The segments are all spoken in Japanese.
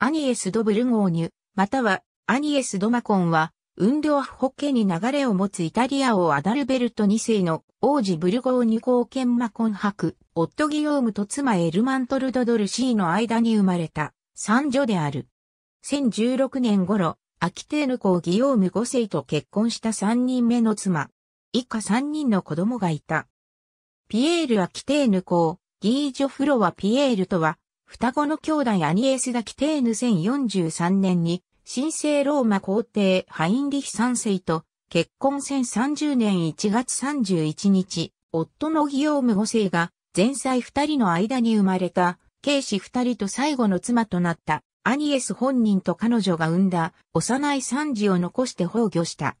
アニエス・ド・ブルゴーニュ、またはアニエス・ド・マコンは、運動ホッケに流れを持つイタリア王アダルベルト2世の王子ブルゴーニュ公権マコン博、夫ギヨームと妻エルマントルド・ドルシーの間に生まれた三女である。1016年頃、アキテーヌ公ギヨーム5世と結婚した3人目の妻、以下3人の子供がいた。ピエール・アキテーヌ公、ギージョ・フロワ・ピエールとは、双子の兄弟アニエス・ダ・キテーヌ1043年に、神聖ローマ皇帝ハインリヒ三世と結婚1030年1月31日、夫のギオーム5世が前妻二人の間に生まれた、ケイシ二人と最後の妻となったアニエス本人と彼女が産んだ幼い三児を残して崩御した。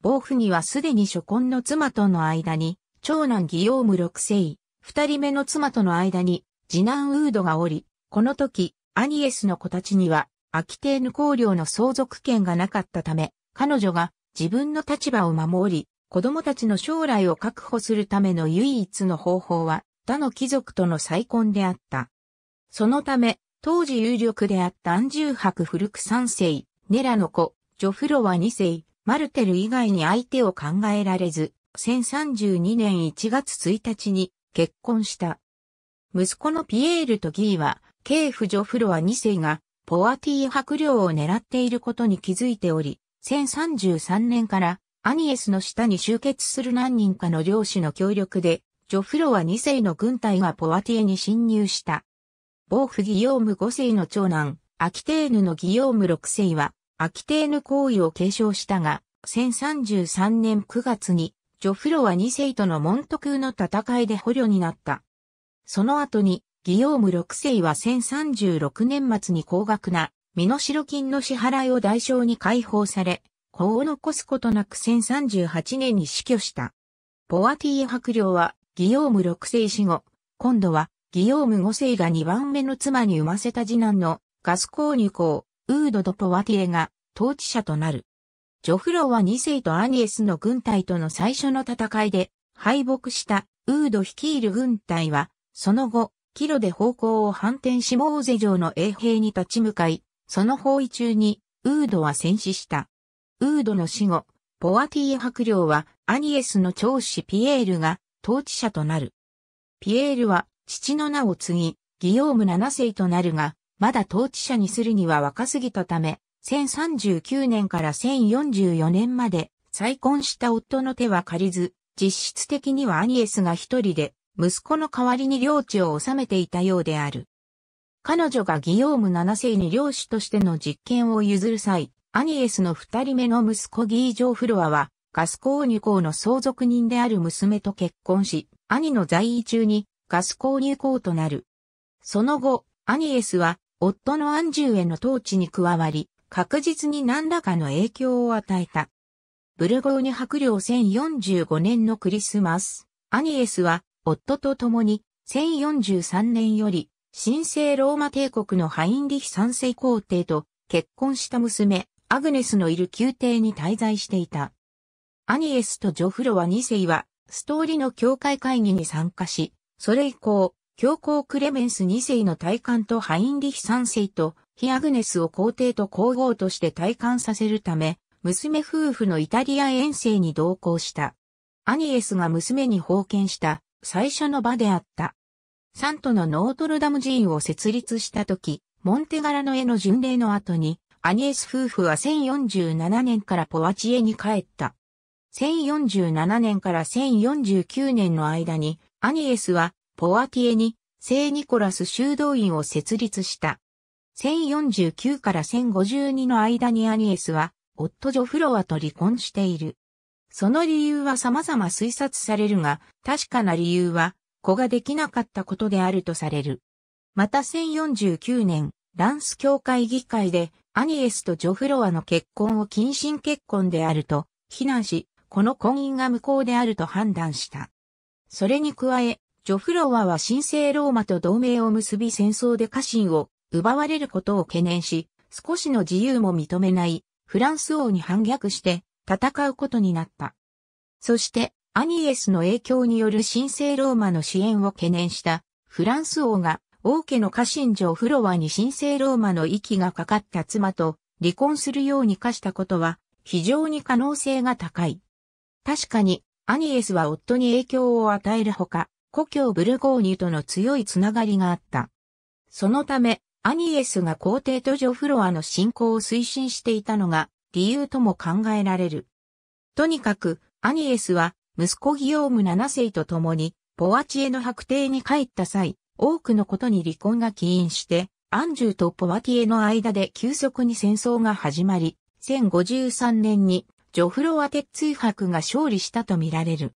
暴婦にはすでに初婚の妻との間に、長男ギオーム六世、二人目の妻との間に、次男ウードがおり、この時、アニエスの子たちには、アキテーヌ公領の相続権がなかったため、彼女が自分の立場を守り、子供たちの将来を確保するための唯一の方法は、他の貴族との再婚であった。そのため、当時有力であった安住博古く三世、ネラの子、ジョフロワ二世、マルテル以外に相手を考えられず、1032年1月1日に結婚した。息子のピエールとギーは、ケフ・ジョフロア2世が、ポワティー伯領を狙っていることに気づいており、1033年から、アニエスの下に集結する何人かの領主の協力で、ジョフロア2世の軍隊がポワティエに侵入した。ーフ・ギヨーム5世の長男、アキテーヌのギヨーム6世は、アキテーヌ行為を継承したが、1033年9月に、ジョフロア2世とのモント空の戦いで捕虜になった。その後に、ギヨーム6世は1036年末に高額な身代金の支払いを代償に解放され、子を残すことなく1038年に死去した。ポワティエ伯領はギヨーム6世死後、今度はギヨーム5世が2番目の妻に産ませた次男のガスコーニュ公、ウードド・ポワティエが統治者となる。ジョフロは2世とアニエスの軍隊との最初の戦いで敗北したウード率いる軍隊はその後、キロで方向を反転しモーゼ城の衛兵に立ち向かい、その包囲中に、ウードは戦死した。ウードの死後、ポワティエ伯領はアニエスの長子ピエールが統治者となる。ピエールは父の名を継ぎ、ギオーム7世となるが、まだ統治者にするには若すぎたため、1039年から1044年まで再婚した夫の手は借りず、実質的にはアニエスが一人で息子の代わりに領地を治めていたようである。彼女がギヨーム7世に領主としての実権を譲る際、アニエスの二人目の息子ギージョー・フロアは、ガスコーニュ公の相続人である娘と結婚し、兄の在位中にガスコーニュ公となる。その後、アニエスは、夫のアンジューへの統治に加わり、確実に何らかの影響を与えた。ブルゴーニュ伯領1045年のクリスマス、アニエスは夫と共に、1043年より、神聖ローマ帝国のハインリヒ三世皇帝と結婚した娘、アグネスのいる宮廷に滞在していた。アニエスとジョフロワ二世は、ストーリの教会会議に参加し、それ以降、教皇クレメンス二世の大官とハインリヒ三世とヒアグネスを皇帝と皇后として大官させるため、娘夫婦のイタリア遠征に同行した。アニエスが娘に奉献した最初の場であった。サントのノートルダム寺院を設立した時、モンテガラの絵の巡礼の後に、アニエス夫婦は1047年からポワチエに帰った。1047年から1049年の間に、アニエスはポワティエに聖ニコラス修道院を設立した。1049から1052の間にアニエスは、夫ジョフロワと離婚している。その理由は様々推察されるが、確かな理由は、子ができなかったことであるとされる。また1049年、ランス教会議会で、アニエスとジョフロアの結婚を近親結婚であると、非難し、この婚姻が無効であると判断した。それに加え、ジョフロアは神聖ローマと同盟を結び戦争で家臣を奪われることを懸念し、少しの自由も認めない、フランス王に反逆して、戦うことになった。そして、アニエスの影響による神聖ローマの支援を懸念したフランス王が王家の家臣上フロアに神聖ローマの息がかかった妻と離婚するように課したことは非常に可能性が高い。確かにアニエスは夫に影響を与えるほか、故郷ブルゴーニュとの強いつながりがあった。そのため、アニエスが皇帝とジョフロアの信仰を推進していたのが理由とも考えられる。とにかく、アニエスは、息子ギオーム7世と共に、ボアチエの白帝に帰った際、多くのことに離婚が起因して、アンジューとポワティエの間で急速に戦争が始まり、1053年にジョフロワ鉄通博が勝利したとみられる。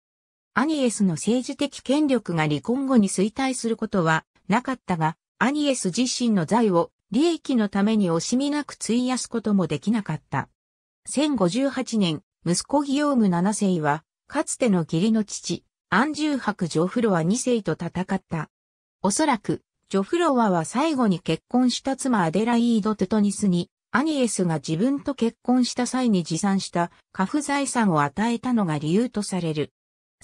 アニエスの政治的権力が離婚後に衰退することはなかったが、アニエス自身の財を利益のために惜しみなく費やすこともできなかった。1058年、息子ギヨーム7世は、かつての義理の父、アンジュー伯ジョフロワ2世と戦った。おそらく、ジョフロワは最後に結婚した妻アデライード・テトニスに、アニエスが自分と結婚した際に持参した家父財産を与えたのが理由とされる。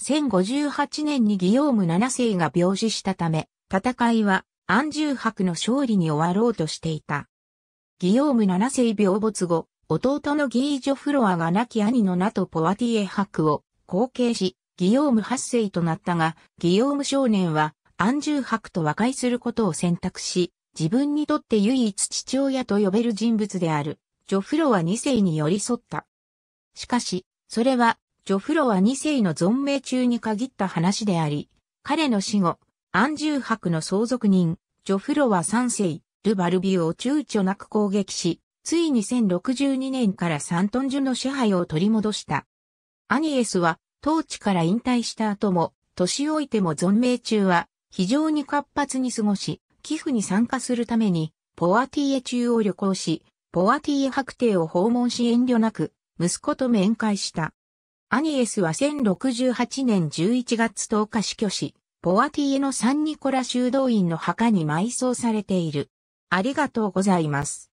1058年にギヨーム7世が病死したため、戦いはアンジュー伯の勝利に終わろうとしていた。ギオーム7世病没後、弟のギージョフロアが亡き兄のナとポワティエ伯を後継し、ギヨーム8世となったが、ギヨーム少年はアンジュー伯と和解することを選択し、自分にとって唯一父親と呼べる人物である、ジョフロア2世に寄り添った。しかし、それは、ジョフロア2世の存命中に限った話であり、彼の死後、アンジュー伯の相続人、ジョフロア3世、ルバルビュを躊躇なく攻撃し、ついに1062年からサントンジュの支配を取り戻した。アニエスは、統治から引退した後も、年老いても存命中は、非常に活発に過ごし、寄付に参加するために、ポアティエ中を旅行し、ポアティエ白帝を訪問し遠慮なく、息子と面会した。アニエスは1068年11月10日死去し、ポアティエのサンニコラ修道院の墓に埋葬されている。ありがとうございます。